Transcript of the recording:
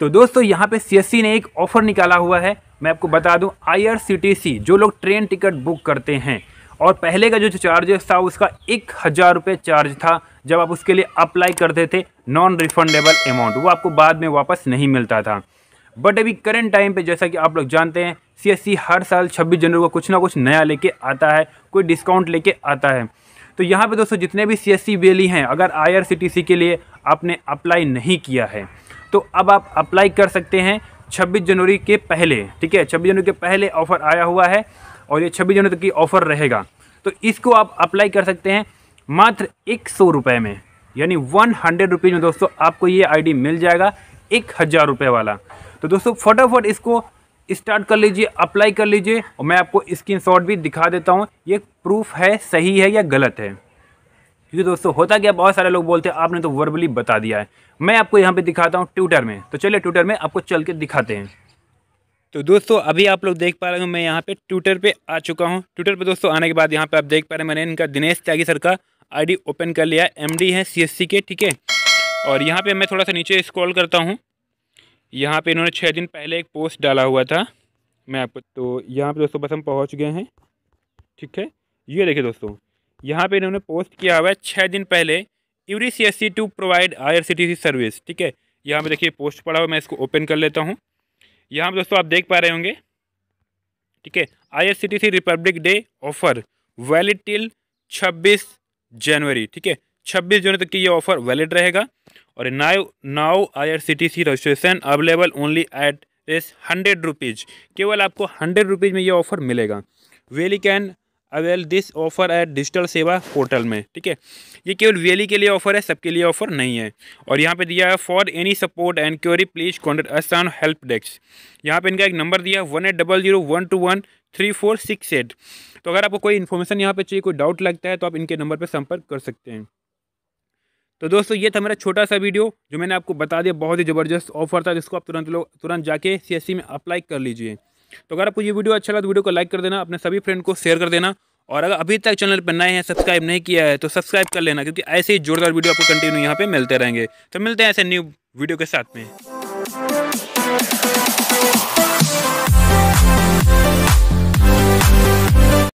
तो दोस्तों यहाँ पे सीएससी ने एक ऑफर निकाला हुआ है मैं आपको बता दूँ आई जो लोग ट्रेन टिकट बुक करते हैं और पहले का जो चार्जेस था उसका एक हज़ार रुपये चार्ज था जब आप उसके लिए अप्लाई करते थे नॉन रिफंडेबल अमाउंट वो आपको बाद में वापस नहीं मिलता था बट अभी करंट टाइम पे जैसा कि आप लोग जानते हैं सीएससी हर साल 26 जनवरी को कुछ ना कुछ नया लेके आता है कोई डिस्काउंट लेके आता है तो यहाँ पे दोस्तों जितने भी सी एस हैं अगर आई के लिए आपने अप्लाई नहीं किया है तो अब आप अप्लाई कर सकते हैं 26 जनवरी के पहले ठीक है 26 जनवरी के पहले ऑफ़र आया हुआ है और ये 26 जनवरी तक की ऑफ़र रहेगा तो इसको आप अप्लाई कर सकते हैं मात्र एक सौ रुपये में यानी वन हंड्रेड रुपीज़ में दोस्तों आपको ये आईडी मिल जाएगा एक हज़ार रुपये वाला तो दोस्तों फटाफट इसको स्टार्ट कर लीजिए अप्लाई कर लीजिए और मैं आपको स्क्रीनशॉट भी दिखा देता हूँ ये प्रूफ है सही है या गलत है क्योंकि दोस्तों होता क्या बहुत सारे लोग बोलते हैं आपने तो वर्बली बता दिया है मैं आपको यहाँ पर दिखाता हूँ ट्विटर में तो चलिए ट्विटर में आपको चल के दिखाते हैं तो दोस्तों अभी आप लोग देख पा रहे हो मैं यहाँ पे ट्विटर पे आ चुका हूँ ट्विटर पे दोस्तों आने के बाद यहाँ पे आप देख पा रहे हैं मैंने इनका दिनेश त्यागी सर का आईडी ओपन कर लिया है सी है सी के ठीक है और यहाँ पे मैं थोड़ा सा नीचे स्क्रॉल करता हूँ यहाँ पे इन्होंने छः दिन पहले एक पोस्ट डाला हुआ था मैं आपको तो यहाँ पर दोस्तों बस हम पहुँच गए हैं ठीक है ये देखिए दोस्तों यहाँ पे इन्होंने पोस्ट किया हुआ है छः दिन पहले every C S C to provide I R C T C service ठीक है यहाँ पे देखिए पोस्ट पड़ा हुआ मैं इसको ओपन कर लेता हूँ यहाँ पे दोस्तों आप देख पा रहे होंगे ठीक है I R C T C republic day offer valid till छब्बीस जनवरी ठीक है छब्बीस जनवरी तक की ये ऑफर वैलिड रहेगा और now now I R C T C registration available only at Rs hundred rupees केवल आपको हंड्रेड रुपीज़ में ये ऑफर मिलेगा we'll can avail this offer at digital Seva portal में ठीक है ये केवल वी e के लिए ऑफर है सबके लिए ऑफर नहीं है और यहाँ पे दिया है for any support and query please contact us on help desk यहाँ पे इनका एक नंबर दिया one eight double zero one two one three four six eight तो अगर आपको कोई इन्फॉर्मेशन यहाँ पे चाहिए कोई डाउट लगता है तो आप इनके नंबर पर संपर्क कर सकते हैं तो दोस्तों ये था मेरा छोटा सा वीडियो जो मैंने आपको बता दिया बहुत ही ज़बरदस्त ऑफर था जिसको आप तुरंत लोग तुरंत जाके सी e में अप्लाई कर लीजिए तो अगर आपको ये वीडियो अच्छा लगा तो वीडियो को लाइक कर देना अपने सभी फ्रेंड को शेयर कर देना और अगर अभी तक चैनल पर नए हैं सब्सक्राइब नहीं किया है तो सब्सक्राइब कर लेना क्योंकि ऐसे ही जोरदार वीडियो आपको कंटिन्यू यहाँ पे मिलते रहेंगे तो मिलते हैं ऐसे न्यू वीडियो के साथ में